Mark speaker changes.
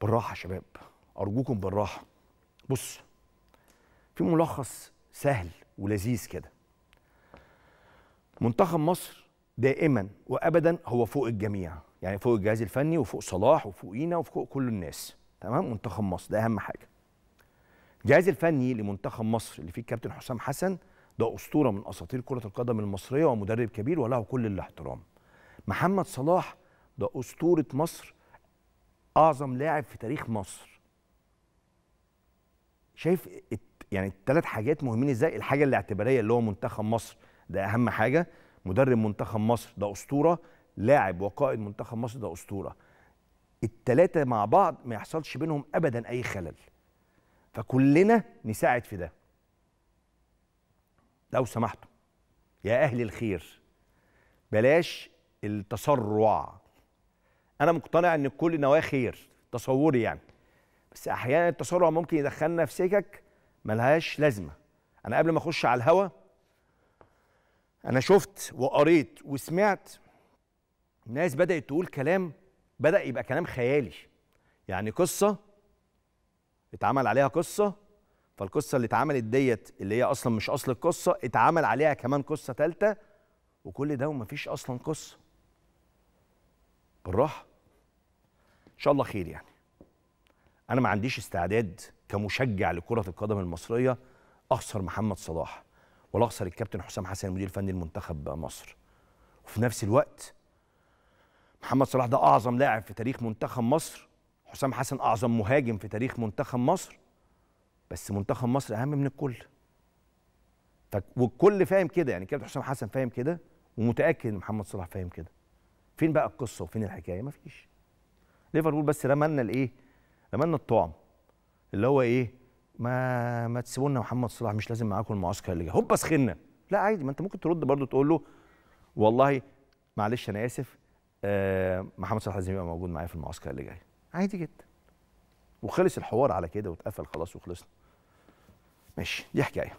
Speaker 1: بالراحه يا شباب ارجوكم بالراحه بص في ملخص سهل ولذيذ كده منتخب مصر دائما وابدا هو فوق الجميع يعني فوق الجهاز الفني وفوق صلاح وفوقينا وفوق كل الناس تمام منتخب مصر ده اهم حاجه الجهاز الفني لمنتخب مصر اللي فيه الكابتن حسام حسن ده اسطوره من اساطير كره القدم المصريه ومدرب كبير وله كل الاحترام محمد صلاح ده اسطوره مصر اعظم لاعب في تاريخ مصر شايف يعني الثلاث حاجات مهمين ازاي الحاجه الاعتباريه اللي هو منتخب مصر ده اهم حاجه مدرب منتخب مصر ده اسطوره لاعب وقائد منتخب مصر ده اسطوره الثلاثه مع بعض ما يحصلش بينهم ابدا اي خلل فكلنا نساعد في ده لو سمحتوا يا اهل الخير بلاش التسرع انا مقتنع ان كل نواه خير تصوري يعني بس احيانا التسرع ممكن يدخلنا في سكك ملهاش لازمه انا قبل ما اخش على الهوا انا شفت وقريت وسمعت ناس بدات تقول كلام بدا يبقى كلام خيالي يعني قصه اتعمل عليها قصه فالقصه اللي اتعملت ديت اللي هي اصلا مش اصل القصه اتعمل عليها كمان قصه ثالثه وكل ده ومفيش اصلا قصه بالراحه ان شاء الله خير يعني انا ما عنديش استعداد كمشجع لكره القدم المصريه اخسر محمد صلاح ولا اخسر الكابتن حسام حسن المدير الفني لمنتخب مصر وفي نفس الوقت محمد صلاح ده اعظم لاعب في تاريخ منتخب مصر حسام حسن اعظم مهاجم في تاريخ منتخب مصر بس منتخب مصر اهم من الكل والكل فاهم كده يعني كابتن حسام حسن فاهم كده ومتاكد ان محمد صلاح فاهم كده فين بقى القصه وفين الحكايه مفيش ليفربول بس رمنا الايه؟ رمنا الطعم اللي هو ايه؟ ما ما تسيبوا لنا محمد صلاح مش لازم معاكم المعسكر اللي جاي هوبا سخنا لا عادي ما انت ممكن ترد برضه تقول له والله معلش انا اسف آه محمد صلاح لازم يبقى موجود معايا في المعسكر اللي جاي عادي جدا وخلص الحوار على كده واتقفل خلاص وخلصنا ماشي دي حكايه